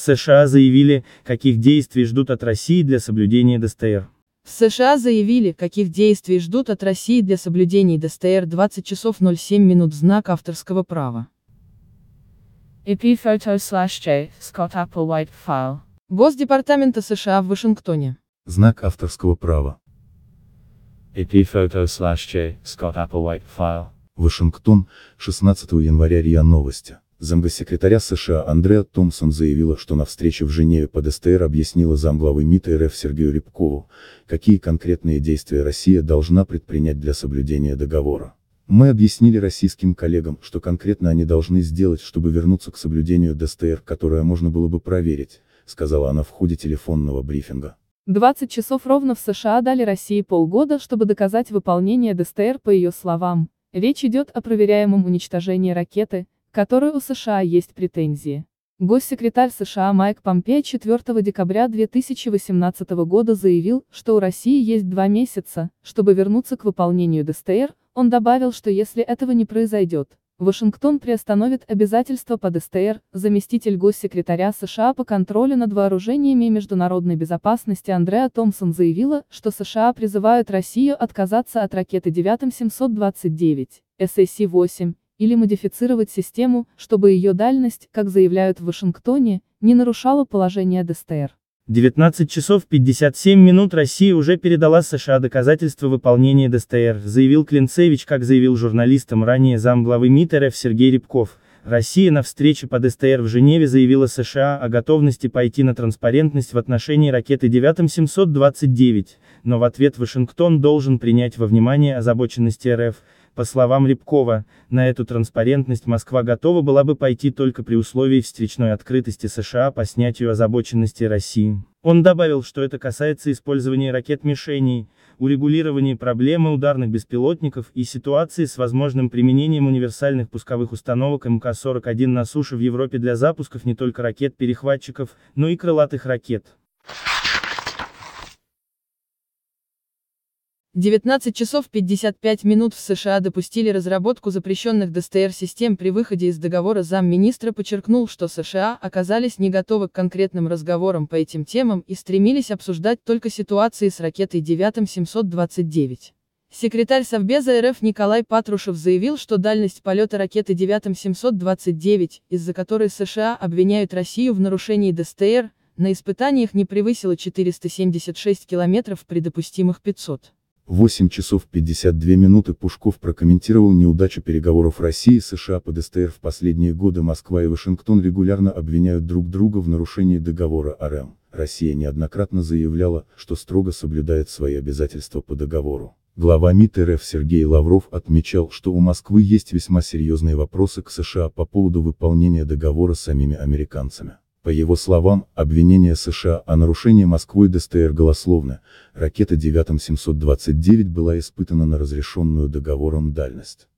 США заявили, каких действий ждут от России для соблюдения ДСТР. США заявили, каких действий ждут от России для соблюдения ДСТР 20 часов 07 минут знак авторского права. EP photo slash J, Scott Applewhite file. Госдепартамента США в Вашингтоне. Знак авторского права. EP photo slash J, Scott Applewhite file. Вашингтон, 16 января РИА Новости. Замбессекретаря США Андреа Томпсон заявила, что на встрече в Женеве под СТР объяснила замглавы МИД РФ Сергею Рябкову, какие конкретные действия Россия должна предпринять для соблюдения договора. Мы объяснили российским коллегам, что конкретно они должны сделать, чтобы вернуться к соблюдению ДСТР, которое можно было бы проверить, сказала она в ходе телефонного брифинга. 20 часов ровно в США дали России полгода, чтобы доказать выполнение ДСТР по ее словам. Речь идет о проверяемом уничтожении ракеты, которой у США есть претензии. Госсекретарь США Майк Помпей 4 декабря 2018 года заявил, что у России есть два месяца, чтобы вернуться к выполнению ДСТР, он добавил, что если этого не произойдет, Вашингтон приостановит обязательства по ДСТР, заместитель госсекретаря США по контролю над вооружениями и международной безопасности Андреа Томпсон заявила, что США призывают Россию отказаться от ракеты 9729, SAC-8, или модифицировать систему, чтобы ее дальность, как заявляют в Вашингтоне, не нарушала положение ДСТР. 19 часов 57 минут Россия уже передала США доказательства выполнения ДСТР, заявил Клинцевич, как заявил журналистам ранее замглавы МИД РФ Сергей Рябков. Россия на встрече по ДСТР в Женеве заявила США о готовности пойти на транспарентность в отношении ракеты 9729, но в ответ Вашингтон должен принять во внимание озабоченности РФ, по словам Рябкова, на эту транспарентность Москва готова была бы пойти только при условии встречной открытости США по снятию озабоченности России. Он добавил, что это касается использования ракет-мишеней, урегулирования проблемы ударных беспилотников и ситуации с возможным применением универсальных пусковых установок МК-41 на суше в Европе для запусков не только ракет-перехватчиков, но и крылатых ракет. 19 часов 55 минут в США допустили разработку запрещенных ДСТР-систем при выходе из договора замминистра подчеркнул, что США оказались не готовы к конкретным разговорам по этим темам и стремились обсуждать только ситуации с ракетой 9729. Секретарь Совбеза РФ Николай Патрушев заявил, что дальность полета ракеты 9729, из-за которой США обвиняют Россию в нарушении ДСТР, на испытаниях не превысила 476 километров при допустимых 500. 8 часов 52 минуты Пушков прокомментировал неудачу переговоров России и США по ДСТР в последние годы Москва и Вашингтон регулярно обвиняют друг друга в нарушении договора РМ. Россия неоднократно заявляла, что строго соблюдает свои обязательства по договору. Глава МИД РФ Сергей Лавров отмечал, что у Москвы есть весьма серьезные вопросы к США по поводу выполнения договора самими американцами. По его словам, обвинение США о нарушении Москвой ДСТР голословно, ракета 9729 была испытана на разрешенную договором дальность.